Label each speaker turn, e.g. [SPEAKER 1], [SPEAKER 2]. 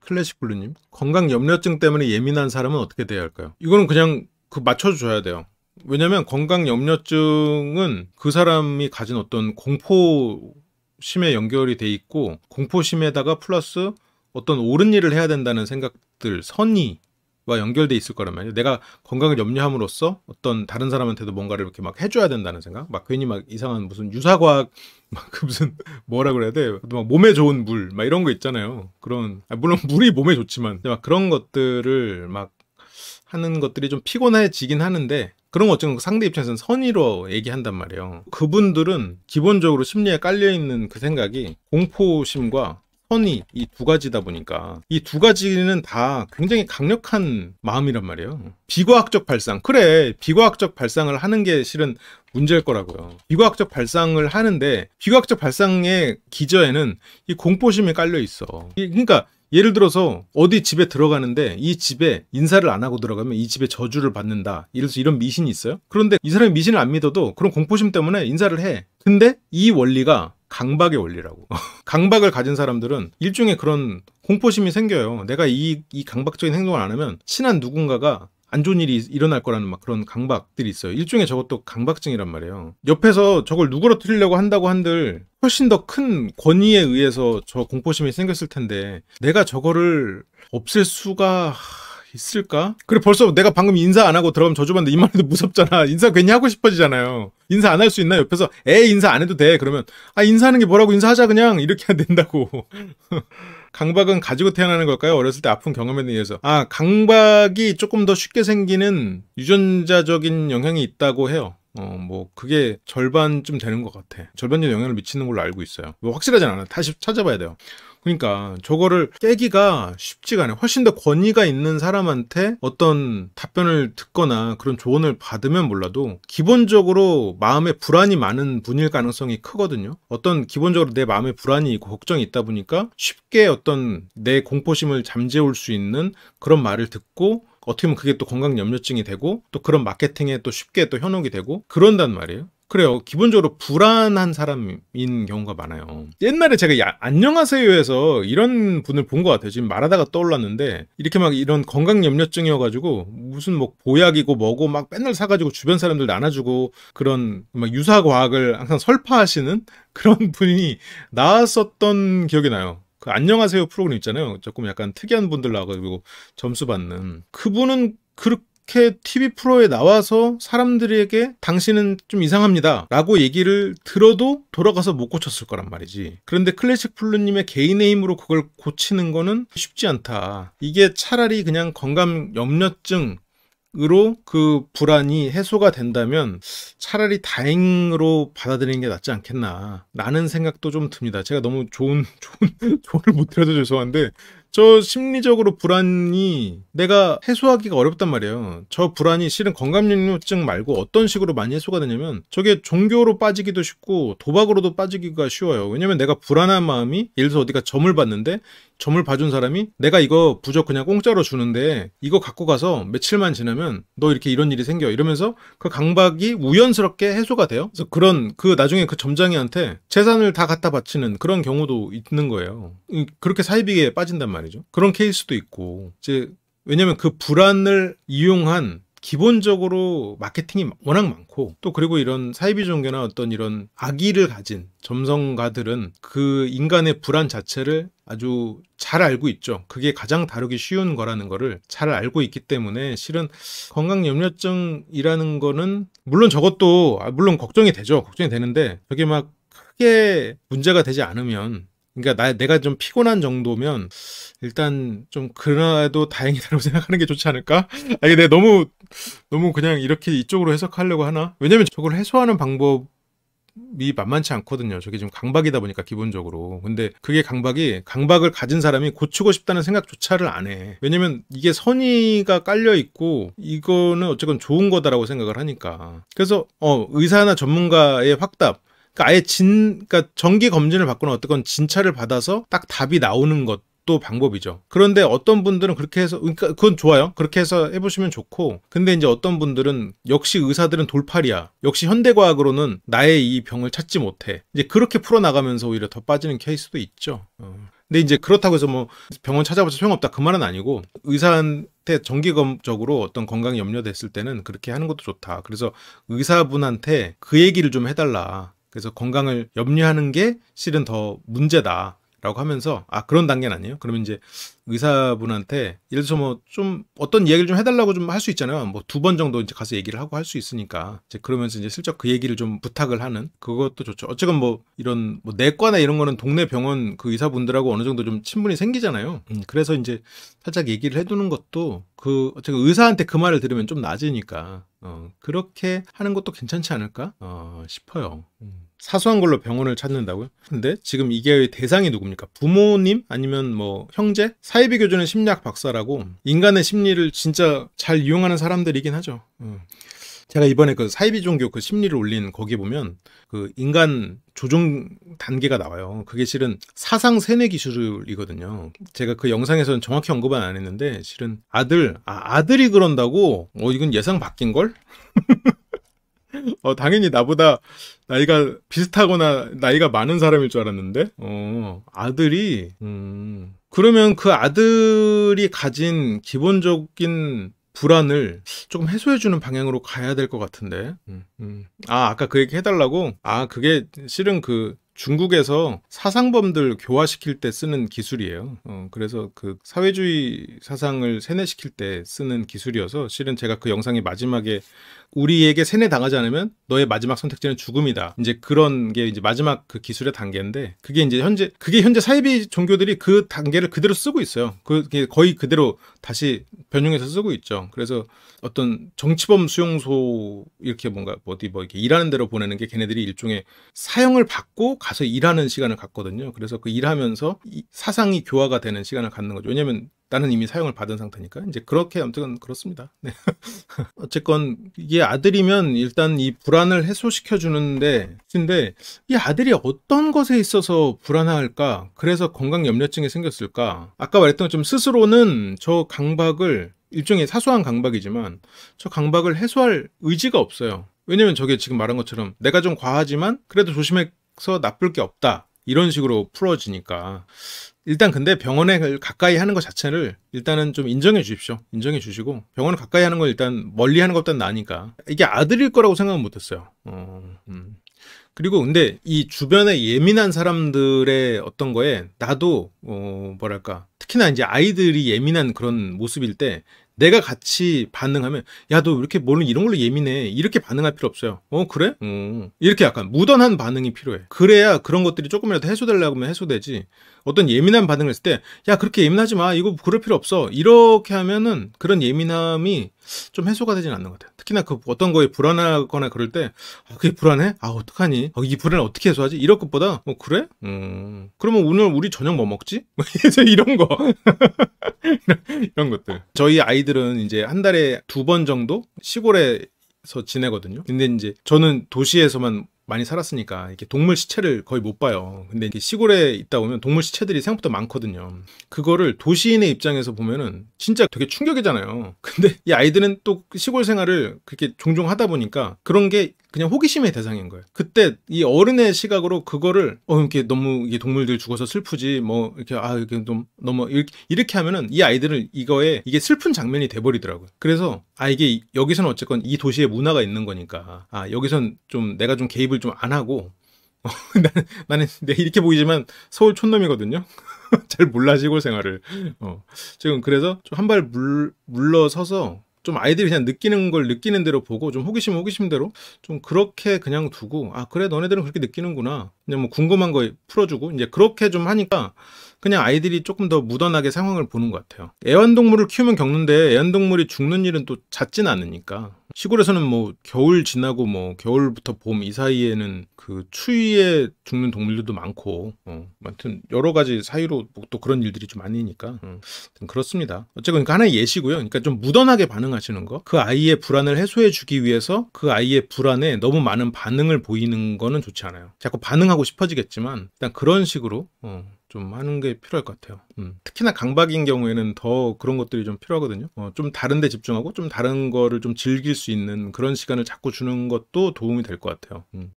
[SPEAKER 1] 클래식 블루님 건강 염려증 때문에 예민한 사람은 어떻게 돼야 할까요? 이거는 그냥 그 맞춰줘야 돼요. 왜냐면 건강 염려증은 그 사람이 가진 어떤 공포심에 연결이 돼 있고 공포심에다가 플러스 어떤 옳은 일을 해야 된다는 생각들 선의 와 연결돼 있을 거란 말이에요. 내가 건강을 염려함으로써 어떤 다른 사람한테도 뭔가를 이렇게 막 해줘야 된다는 생각, 막 괜히 막 이상한 무슨 유사과학 막 그 무슨 뭐라 그래야 돼, 막 몸에 좋은 물, 막 이런 거 있잖아요. 그런 아, 물론 물이 몸에 좋지만 막 그런 것들을 막 하는 것들이 좀 피곤해지긴 하는데 그런 거 어쨌든 상대 입장에서는 선의로 얘기한단 말이에요. 그분들은 기본적으로 심리에 깔려있는 그 생각이 공포심과 선의 이두 가지다 보니까 이 두 가지는 다 굉장히 강력한 마음이란 말이에요. 비과학적 발상. 그래, 비과학적 발상을 하는 게 실은 문제일 거라고요. 비과학적 발상을 하는데 비과학적 발상의 기저에는 이 공포심이 깔려 있어. 그러니까 예를 들어서 어디 집에 들어가는데 이 집에 인사를 안 하고 들어가면 이 집에 저주를 받는다. 이래서 이런 미신이 있어요. 그런데 이 사람이 미신을 안 믿어도 그런 공포심 때문에 인사를 해. 근데 이 원리가 강박의 원리라고. 강박을 가진 사람들은 일종의 그런 공포심이 생겨요. 내가 이, 이 강박적인 행동을 안 하면 친한 누군가가 안 좋은 일이 일어날 거라는 막 그런 강박들이 있어요. 일종의 저것도 강박증이란 말이에요. 옆에서 저걸 누그러뜨리려고 한다고 한들 훨씬 더 큰 권위에 의해서 저 공포심이 생겼을 텐데 내가 저거를 없앨 수가 있을까? 그래 벌써 내가 방금 인사 안 하고 들어가면 저주받는데 이만 해도 무섭잖아. 인사 괜히 하고 싶어지잖아요. 인사 안 할 수 있나? 옆에서 에 인사 안 해도 돼. 그러면 아 인사하는 게 뭐라고 인사하자 그냥 이렇게 해야 된다고. 강박은 가지고 태어나는 걸까요? 어렸을 때 아픈 경험에 의해서. 아, 강박이 조금 더 쉽게 생기는 유전자적인 영향이 있다고 해요. 어, 뭐, 그게 절반쯤 되는 것 같아. 절반 정도 영향을 미치는 걸로 알고 있어요. 뭐, 확실하진 않아. 다시 찾아봐야 돼요. 그러니까 저거를 깨기가 쉽지가 않아요. 훨씬 더 권위가 있는 사람한테 어떤 답변을 듣거나 그런 조언을 받으면 몰라도 기본적으로 마음에 불안이 많은 분일 가능성이 크거든요. 어떤 기본적으로 내 마음에 불안이 있고 걱정이 있다 보니까 쉽게 어떤 내 공포심을 잠재울 수 있는 그런 말을 듣고 어떻게 보면 그게 또 건강 염려증이 되고 또 그런 마케팅에 또 쉽게 또 현혹이 되고 그런단 말이에요. 그래요. 기본적으로 불안한 사람인 경우가 많아요. 옛날에 제가 야, 안녕하세요에서 이런 분을 본 것 같아요. 지금 말하다가 떠올랐는데 이렇게 막 이런 건강 염려증이어가지고 무슨 뭐 보약이고 뭐고 막 맨날 사가지고 주변 사람들 나눠주고 그런 막 유사 과학을 항상 설파하시는 그런 분이 나왔었던 기억이 나요. 그 안녕하세요 프로그램 있잖아요. 조금 약간 특이한 분들 나와가지고 점수 받는 그분은 그렇게 이렇게 TV 프로에 나와서 사람들에게 당신은 좀 이상합니다 라고 얘기를 들어도 돌아가서 못 고쳤을 거란 말이지 그런데 클래식 플루님의 개인의 힘으로 그걸 고치는 거는 쉽지 않다 이게 차라리 그냥 건강 염려증 으로그 불안이 해소가 된다면 차라리 다행으로 받아들이는 게 낫지 않겠나 라는 생각도 좀 듭니다. 제가 너무 좋은 좋은 조언을 못 드려서 죄송한데 저 심리적으로 불안이 내가 해소하기가 어렵단 말이에요. 저 불안이 실은 건강염려증 말고 어떤 식으로 많이 해소가 되냐면 저게 종교로 빠지기도 쉽고 도박으로도 빠지기가 쉬워요. 왜냐면 내가 불안한 마음이 예를 들어서 어디가 점을 봤는데 점을 봐준 사람이 내가 이거 부적 그냥 공짜로 주는데 이거 갖고 가서 며칠만 지나면 너 이렇게 이런 일이 생겨 이러면서 그 강박이 우연스럽게 해소가 돼요. 그래서 그런 그 나중에 그 점장이한테 재산을 다 갖다 바치는 그런 경우도 있는 거예요. 그렇게 사이비에 빠진단 말이에요. 말이죠. 그런 케이스도 있고 이제 왜냐하면 그 불안을 이용한 기본적으로 마케팅이 워낙 많고 또 그리고 이런 사이비 종교나 어떤 이런 악의를 가진 점성가들은 그 인간의 불안 자체를 아주 잘 알고 있죠. 그게 가장 다루기 쉬운 거라는 거를 잘 알고 있기 때문에 실은 건강 염려증이라는 거는 물론 저것도 아, 물론 걱정이 되죠. 걱정이 되는데 저게 막 크게 문제가 되지 않으면 그러니까 나, 내가 좀 피곤한 정도면 일단 좀 그래도 다행이다라고 생각하는 게 좋지 않을까? 아니 내가 너무 너무 그냥 이렇게 이쪽으로 해석하려고 하나? 왜냐면 저걸 해소하는 방법 이 만만치 않거든요. 저게 지금 강박이다 보니까 기본적으로. 근데 그게 강박이 강박을 가진 사람이 고치고 싶다는 생각조차를 안 해. 왜냐면 이게 선의가 깔려 있고 이거는 어쨌건 좋은 거다라고 생각을 하니까. 그래서 어 의사나 전문가의 확답 그러니까 아예 진, 그러니까 정기 검진을 받거나 어쨌건 진찰을 받아서 딱 답이 나오는 것. 또 방법이죠. 그런데 어떤 분들은 그렇게 해서 그러니까 그건 좋아요. 그렇게 해서 해보시면 좋고 근데 이제 어떤 분들은 역시 의사들은 돌팔이야. 역시 현대과학으로는 나의 이 병을 찾지 못해. 이제 그렇게 풀어나가면서 오히려 더 빠지는 케이스도 있죠. 어. 근데 이제 그렇다고 해서 뭐 병원 찾아봐서 소용없다 그 말은 아니고 의사한테 정기검적으로 어떤 건강이 염려됐을 때는 그렇게 하는 것도 좋다. 그래서 의사분한테 그 얘기를 좀 해달라. 그래서 건강을 염려하는 게 실은 더 문제다. 라고 하면서 아 그런 단계는 아니에요. 그러면 이제 의사분한테 예를 들어서 뭐 좀 어떤 이야기를 좀 해달라고 좀 할 수 있잖아요. 뭐 두 번 정도 이제 가서 얘기를 하고 할 수 있으니까 이제 그러면서 이제 슬쩍 그 얘기를 좀 부탁을 하는 그것도 좋죠. 어쨌건 뭐 이런 뭐 내과나 이런 거는 동네 병원 그 의사분들하고 어느 정도 좀 친분이 생기잖아요. 음, 그래서 이제 살짝 얘기를 해두는 것도 그 어쨌든 의사한테 그 말을 들으면 좀 낮으니까 어, 그렇게 하는 것도 괜찮지 않을까 어, 싶어요. 음. 사소한 걸로 병원을 찾는다고요? 근데 지금 이게 대상이 누굽니까? 부모님 아니면 뭐 형제? 사이비 교주는 심리학 박사라고 인간의 심리를 진짜 잘 이용하는 사람들이긴 하죠. 음. 제가 이번에 그 사이비 종교 그 심리를 올린 거기 보면 그 인간 조종 단계가 나와요. 그게 실은 사상 세뇌 기술이거든요. 제가 그 영상에서는 정확히 언급은 안 했는데 실은 아들 아, 아들이 그런다고 어 이건 예상 바뀐 걸? 어, 당연히 나보다 나이가 비슷하거나 나이가 많은 사람일 줄 알았는데, 어, 아들이, 음, 그러면 그 아들이 가진 기본적인 불안을 조금 해소해주는 방향으로 가야 될 것 같은데. 음, 음. 아, 아까 그 얘기 해달라고? 아, 그게 실은 그 중국에서 사상범들 교화시킬 때 쓰는 기술이에요. 어, 그래서 그 사회주의 사상을 세뇌시킬 때 쓰는 기술이어서 실은 제가 그 영상의 마지막에 우리에게 세뇌당하지 않으면 너의 마지막 선택지는 죽음이다. 이제 그런 게 이제 마지막 그 기술의 단계인데 그게 이제 현재 그게 현재 사이비 종교들이 그 단계를 그대로 쓰고 있어요. 그게 거의 그대로 다시 변형해서 쓰고 있죠. 그래서 어떤 정치범 수용소 이렇게 뭔가 어디 뭐 이렇게 일하는 대로 보내는 게 걔네들이 일종의 사형을 받고 가서 일하는 시간을 갖거든요. 그래서 그 일하면서 사상이 교화가 되는 시간을 갖는 거죠. 왜냐하면 나는 이미 사용을 받은 상태니까 이제 그렇게 아무튼 그렇습니다. 네. 어쨌건 이게 아들이면 일단 이 불안을 해소시켜 주는데 근데 이 아들이 어떤 것에 있어서 불안할까? 그래서 건강 염려증이 생겼을까? 아까 말했던 것처럼 스스로는 저 강박을 일종의 사소한 강박이지만 저 강박을 해소할 의지가 없어요. 왜냐면 저게 지금 말한 것처럼 내가 좀 과하지만 그래도 조심해 해서 나쁠 게 없다. 이런 식으로 풀어지니까 일단 근데 병원에 가까이 하는 것 자체를 일단은 좀 인정해 주십시오. 인정해 주시고 병원을 가까이 하는 걸 일단 멀리 하는 것보다 나니까 이게 아들일 거라고 생각은 못했어요. 어, 음. 그리고 근데 이 주변에 예민한 사람들의 어떤 거에 나도 어 뭐랄까 특히나 이제 아이들이 예민한 그런 모습일 때 내가 같이 반응하면 야 너 이렇게 뭘 이런 걸로 예민해 이렇게 반응할 필요 없어요 어 그래? 어. 이렇게 약간 무던한 반응이 필요해 그래야 그런 것들이 조금이라도 해소되려고 하면 해소되지 어떤 예민한 반응을 했을 때 야 그렇게 예민하지 마 이거 그럴 필요 없어 이렇게 하면은 그런 예민함이 좀 해소가 되진 않는 것 같아요 특히나 그 어떤 거에 불안하거나 그럴 때 아, 그게 불안해? 아 어떡하니? 아, 이 불안을 어떻게 해소하지? 이런 것보다 어 그래? 음. 그러면 오늘 우리 저녁 뭐 먹지? 이런 거 이런 것들 저희 아이들 아이들은 이제 한 달에 두 번 정도 시골에서 지내거든요. 근데 이제 저는 도시에서만 많이 살았으니까 이렇게 동물 시체를 거의 못 봐요. 근데 시골에 있다 보면 동물 시체들이 생각보다 많거든요. 그거를 도시인의 입장에서 보면은 진짜 되게 충격이잖아요. 근데 이 아이들은 또 시골 생활을 그렇게 종종 하다 보니까 그런 게 그냥 호기심의 대상인 거예요. 그때 이 어른의 시각으로 그거를 어 이렇게 너무 이게 동물들 죽어서 슬프지 뭐 이렇게 아 이렇게 좀 너무 이렇게, 이렇게 하면은 이 아이들을 이거에 이게 슬픈 장면이 돼 버리더라고요. 그래서 아 이게 여기서는 어쨌건 이 도시의 문화가 있는 거니까 아 여기선 좀 내가 좀 개입을 좀 안 하고 어, 나는, 나는 내 이렇게 보이지만 서울 촌놈이거든요. 잘 몰라 시골 생활을. 어. 지금 그래서 좀 한 발 물 물러서서 좀 아이들이 그냥 느끼는 걸 느끼는 대로 보고 좀 호기심 호기심대로 좀 그렇게 그냥 두고 아 그래 너네들은 그렇게 느끼는구나 그냥 뭐 궁금한 거 풀어주고 이제 그렇게 좀 하니까 그냥 아이들이 조금 더 무던하게 상황을 보는 것 같아요. 애완동물을 키우면 겪는데 애완동물이 죽는 일은 또 잦진 않으니까. 시골에서는 뭐 겨울 지나고 뭐 겨울부터 봄 이 사이에는 그 추위에 죽는 동물들도 많고 어, 아무튼 여러 가지 사이로 뭐 또 그런 일들이 좀 아니니까 어, 그렇습니다. 어쨌건 그 하나의 예시고요. 그러니까 좀 무던하게 반응하시는 거, 그 아이의 불안을 해소해주기 위해서 그 아이의 불안에 너무 많은 반응을 보이는 거는 좋지 않아요. 자꾸 반응하고 싶어지겠지만 일단 그런 식으로 어, 좀 하는 게 필요할 것 같아요. 음. 특히나 강박인 경우에는 더 그런 것들이 좀 필요하거든요. 어, 좀 다른데 집중하고 좀 다른 거를 좀 즐길 수 있는 그런 시간을 자꾸 주는 것도 도움이 될 것 같아요. 음.